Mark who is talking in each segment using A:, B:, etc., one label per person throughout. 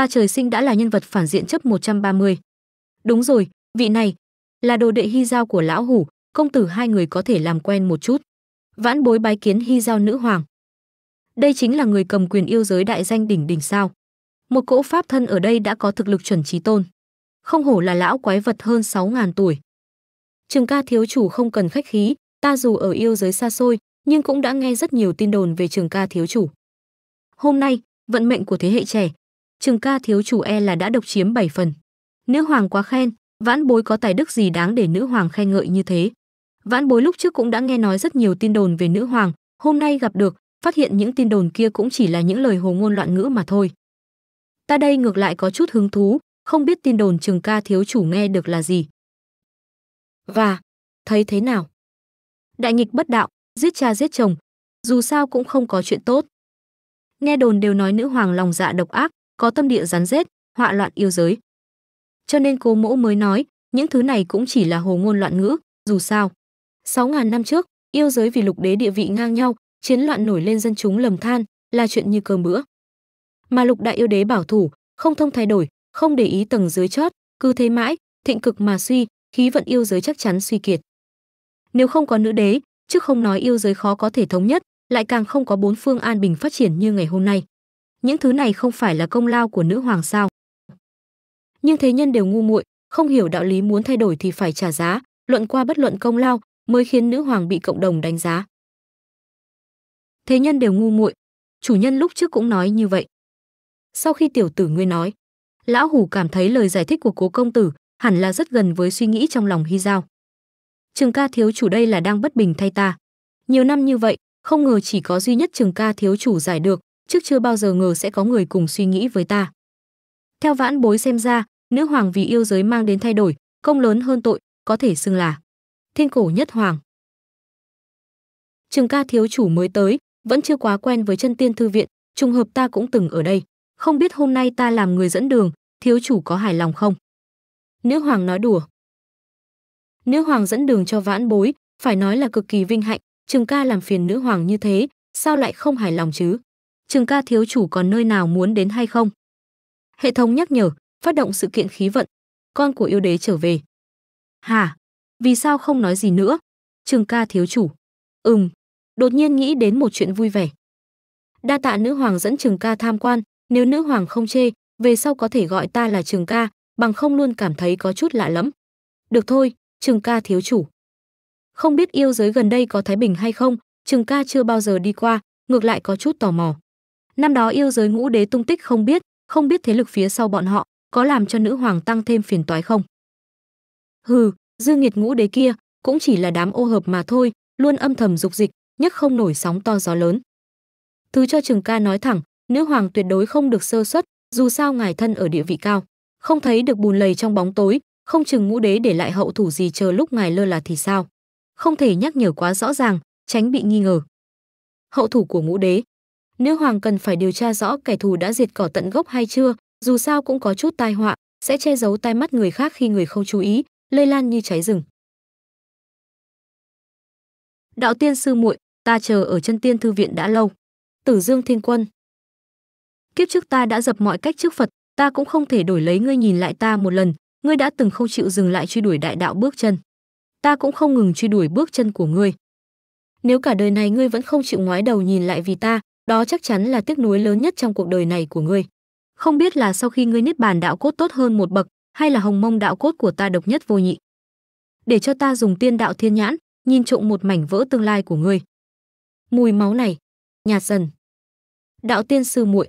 A: ta trời sinh đã là nhân vật phản diện chấp 130. Đúng rồi, vị này là đồ đệ hy giao của lão hủ, công tử hai người có thể làm quen một chút. Vãn bối bái kiến hy giao nữ hoàng. Đây chính là người cầm quyền yêu giới đại danh đỉnh đỉnh sao. Một cỗ pháp thân ở đây đã có thực lực chuẩn trí tôn. Không hổ là lão quái vật hơn 6.000 tuổi. Trường ca thiếu chủ không cần khách khí, ta dù ở yêu giới xa xôi, nhưng cũng đã nghe rất nhiều tin đồn về trường ca thiếu chủ. Hôm nay, vận mệnh của thế hệ trẻ Trường ca thiếu chủ e là đã độc chiếm 7 phần. Nữ hoàng quá khen, vãn bối có tài đức gì đáng để nữ hoàng khen ngợi như thế. Vãn bối lúc trước cũng đã nghe nói rất nhiều tin đồn về nữ hoàng, hôm nay gặp được, phát hiện những tin đồn kia cũng chỉ là những lời hồ ngôn loạn ngữ mà thôi. Ta đây ngược lại có chút hứng thú, không biết tin đồn trường ca thiếu chủ nghe được là gì. Và, thấy thế nào? Đại nghịch bất đạo, giết cha giết chồng, dù sao cũng không có chuyện tốt. Nghe đồn đều nói nữ hoàng lòng dạ độc ác, có tâm địa rắn rết, họa loạn yêu giới. Cho nên cố mẫu mới nói, những thứ này cũng chỉ là hồ ngôn loạn ngữ, dù sao. 6.000 năm trước, yêu giới vì lục đế địa vị ngang nhau, chiến loạn nổi lên dân chúng lầm than, là chuyện như cơm bữa. Mà lục đại yêu đế bảo thủ, không thông thay đổi, không để ý tầng dưới chót, cứ thế mãi, thịnh cực mà suy, khí vận yêu giới chắc chắn suy kiệt. Nếu không có nữ đế, chứ không nói yêu giới khó có thể thống nhất, lại càng không có bốn phương an bình phát triển như ngày hôm nay những thứ này không phải là công lao của nữ hoàng sao? Nhưng thế nhân đều ngu muội, không hiểu đạo lý muốn thay đổi thì phải trả giá, luận qua bất luận công lao mới khiến nữ hoàng bị cộng đồng đánh giá. Thế nhân đều ngu muội, chủ nhân lúc trước cũng nói như vậy. Sau khi tiểu tử ngươi nói, lão hủ cảm thấy lời giải thích của cố công tử hẳn là rất gần với suy nghĩ trong lòng Hy Giao. Trường ca thiếu chủ đây là đang bất bình thay ta. Nhiều năm như vậy, không ngờ chỉ có duy nhất trường ca thiếu chủ giải được, trước chưa bao giờ ngờ sẽ có người cùng suy nghĩ với ta. Theo vãn bối xem ra, nữ hoàng vì yêu giới mang đến thay đổi, công lớn hơn tội, có thể xưng là thiên cổ nhất hoàng. Trường ca thiếu chủ mới tới, vẫn chưa quá quen với chân tiên thư viện, trùng hợp ta cũng từng ở đây. Không biết hôm nay ta làm người dẫn đường, thiếu chủ có hài lòng không? Nữ hoàng nói đùa. Nữ hoàng dẫn đường cho vãn bối, phải nói là cực kỳ vinh hạnh, trường ca làm phiền nữ hoàng như thế, sao lại không hài lòng chứ? trường ca thiếu chủ còn nơi nào muốn đến hay không? Hệ thống nhắc nhở, phát động sự kiện khí vận, con của yêu đế trở về. Hả? Vì sao không nói gì nữa? Trường ca thiếu chủ. Ừm, đột nhiên nghĩ đến một chuyện vui vẻ. Đa tạ nữ hoàng dẫn trường ca tham quan, nếu nữ hoàng không chê, về sau có thể gọi ta là trường ca, bằng không luôn cảm thấy có chút lạ lẫm. Được thôi, trường ca thiếu chủ. Không biết yêu giới gần đây có Thái Bình hay không, trường ca chưa bao giờ đi qua, ngược lại có chút tò mò. Năm đó yêu giới ngũ đế tung tích không biết, không biết thế lực phía sau bọn họ có làm cho nữ hoàng tăng thêm phiền toái không. Hừ, dương nghiệt ngũ đế kia cũng chỉ là đám ô hợp mà thôi, luôn âm thầm dục dịch, nhất không nổi sóng to gió lớn. Thứ cho Trường Ca nói thẳng, nữ hoàng tuyệt đối không được sơ suất, dù sao ngài thân ở địa vị cao, không thấy được bùn lầy trong bóng tối, không chừng ngũ đế để lại hậu thủ gì chờ lúc ngài lơ là thì sao? Không thể nhắc nhở quá rõ ràng, tránh bị nghi ngờ. Hậu thủ của ngũ đế Nữ hoàng cần phải điều tra rõ kẻ thù đã diệt cỏ tận gốc hay chưa, dù sao cũng có chút tai họa, sẽ che giấu tai mắt người khác khi người không chú ý, lây lan như cháy rừng. Đạo tiên sư muội, ta chờ ở chân tiên thư viện đã lâu. Tử Dương Thiên Quân. Kiếp trước ta đã dập mọi cách trước Phật, ta cũng không thể đổi lấy ngươi nhìn lại ta một lần, ngươi đã từng không chịu dừng lại truy đuổi đại đạo bước chân. Ta cũng không ngừng truy đuổi bước chân của ngươi. Nếu cả đời này ngươi vẫn không chịu ngoái đầu nhìn lại vì ta, đó chắc chắn là tiếc nuối lớn nhất trong cuộc đời này của ngươi. Không biết là sau khi ngươi niết bàn đạo cốt tốt hơn một bậc, hay là hồng mông đạo cốt của ta độc nhất vô nhị. Để cho ta dùng tiên đạo thiên nhãn, nhìn trộm một mảnh vỡ tương lai của ngươi. Mùi máu này, nhạt dần. Đạo tiên sư muội,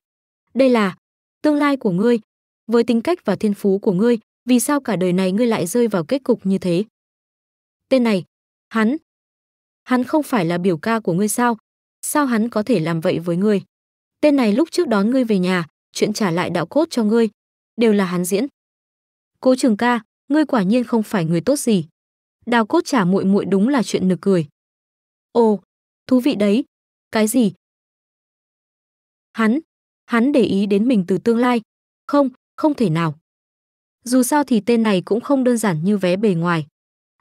A: đây là tương lai của ngươi, với tính cách và thiên phú của ngươi, vì sao cả đời này ngươi lại rơi vào kết cục như thế? Tên này, hắn, hắn không phải là biểu ca của ngươi sao, sao hắn có thể làm vậy với ngươi? Tên này lúc trước đón ngươi về nhà, chuyện trả lại đạo cốt cho ngươi, đều là hắn diễn. Cố Trường Ca, ngươi quả nhiên không phải người tốt gì. Đào cốt trả muội muội đúng là chuyện nực cười. Ồ, thú vị đấy. Cái gì? Hắn, hắn để ý đến mình từ tương lai. Không, không thể nào. Dù sao thì tên này cũng không đơn giản như vé bề ngoài.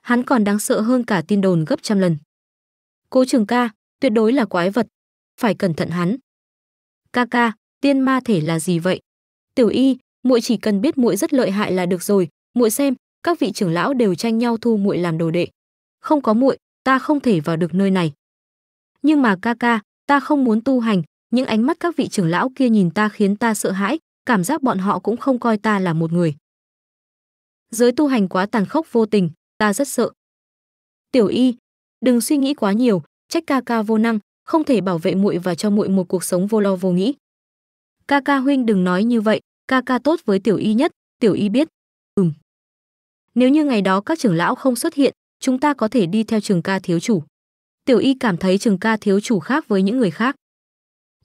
A: Hắn còn đáng sợ hơn cả tin đồn gấp trăm lần. Cố Trường Ca, tuyệt đối là quái vật, phải cẩn thận hắn. Ca ca, tiên ma thể là gì vậy? Tiểu Y, muội chỉ cần biết muội rất lợi hại là được rồi, muội xem, các vị trưởng lão đều tranh nhau thu muội làm đồ đệ. Không có muội, ta không thể vào được nơi này. Nhưng mà ca ca, ta không muốn tu hành, những ánh mắt các vị trưởng lão kia nhìn ta khiến ta sợ hãi, cảm giác bọn họ cũng không coi ta là một người. Giới tu hành quá tàn khốc vô tình, ta rất sợ. Tiểu Y, đừng suy nghĩ quá nhiều, trách ca ca vô năng, không thể bảo vệ muội và cho muội một cuộc sống vô lo vô nghĩ. Ca ca huynh đừng nói như vậy, ca ca tốt với tiểu y nhất, tiểu y biết. Ừm. Nếu như ngày đó các trưởng lão không xuất hiện, chúng ta có thể đi theo trường ca thiếu chủ. Tiểu y cảm thấy trường ca thiếu chủ khác với những người khác.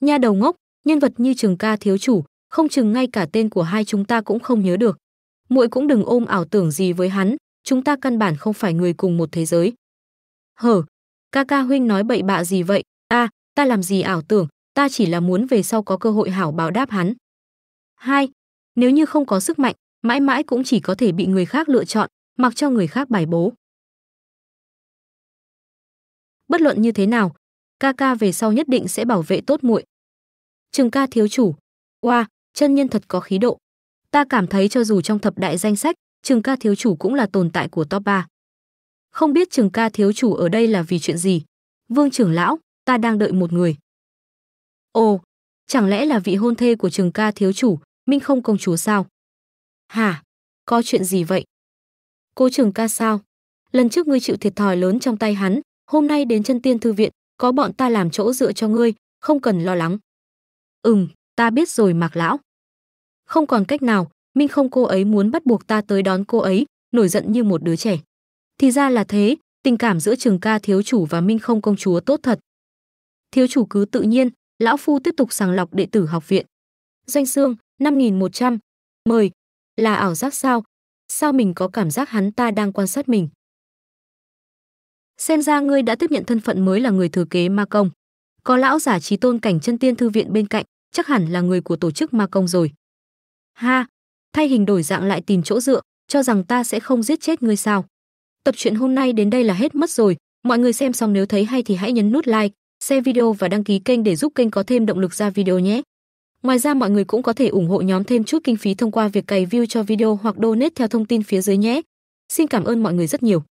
A: Nha đầu ngốc, nhân vật như trường ca thiếu chủ, không chừng ngay cả tên của hai chúng ta cũng không nhớ được. Muội cũng đừng ôm ảo tưởng gì với hắn, chúng ta căn bản không phải người cùng một thế giới. Hở, ca ca huynh nói bậy bạ gì vậy a à, ta làm gì ảo tưởng ta chỉ là muốn về sau có cơ hội hảo báo đáp hắn hai nếu như không có sức mạnh mãi mãi cũng chỉ có thể bị người khác lựa chọn mặc cho người khác bài bố bất luận như thế nào ca ca về sau nhất định sẽ bảo vệ tốt muội trường ca thiếu chủ oa wow, chân nhân thật có khí độ ta cảm thấy cho dù trong thập đại danh sách trường ca thiếu chủ cũng là tồn tại của top 3 không biết trường ca thiếu chủ ở đây là vì chuyện gì. Vương trưởng lão, ta đang đợi một người. Ồ, chẳng lẽ là vị hôn thê của trường ca thiếu chủ, Minh không công chúa sao? Hả, có chuyện gì vậy? Cô trường ca sao? Lần trước ngươi chịu thiệt thòi lớn trong tay hắn, hôm nay đến chân tiên thư viện, có bọn ta làm chỗ dựa cho ngươi, không cần lo lắng. Ừm, ta biết rồi mạc lão. Không còn cách nào, Minh không cô ấy muốn bắt buộc ta tới đón cô ấy, nổi giận như một đứa trẻ. Thì ra là thế, tình cảm giữa trường ca thiếu chủ và Minh không công chúa tốt thật. Thiếu chủ cứ tự nhiên, lão phu tiếp tục sàng lọc đệ tử học viện. Doanh xương, 5100. Mời. Là ảo giác sao? Sao mình có cảm giác hắn ta đang quan sát mình? Xem ra ngươi đã tiếp nhận thân phận mới là người thừa kế ma công. Có lão giả trí tôn cảnh chân tiên thư viện bên cạnh, chắc hẳn là người của tổ chức ma công rồi. Ha, thay hình đổi dạng lại tìm chỗ dựa, cho rằng ta sẽ không giết chết ngươi sao? Tập truyện hôm nay đến đây là hết mất rồi. Mọi người xem xong nếu thấy hay thì hãy nhấn nút like, share video và đăng ký kênh để giúp kênh có thêm động lực ra video nhé. Ngoài ra mọi người cũng có thể ủng hộ nhóm thêm chút kinh phí thông qua việc cày view cho video hoặc donate theo thông tin phía dưới nhé. Xin cảm ơn mọi người rất nhiều.